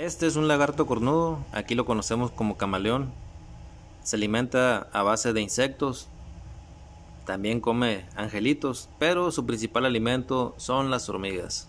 Este es un lagarto cornudo, aquí lo conocemos como camaleón. Se alimenta a base de insectos, también come angelitos, pero su principal alimento son las hormigas.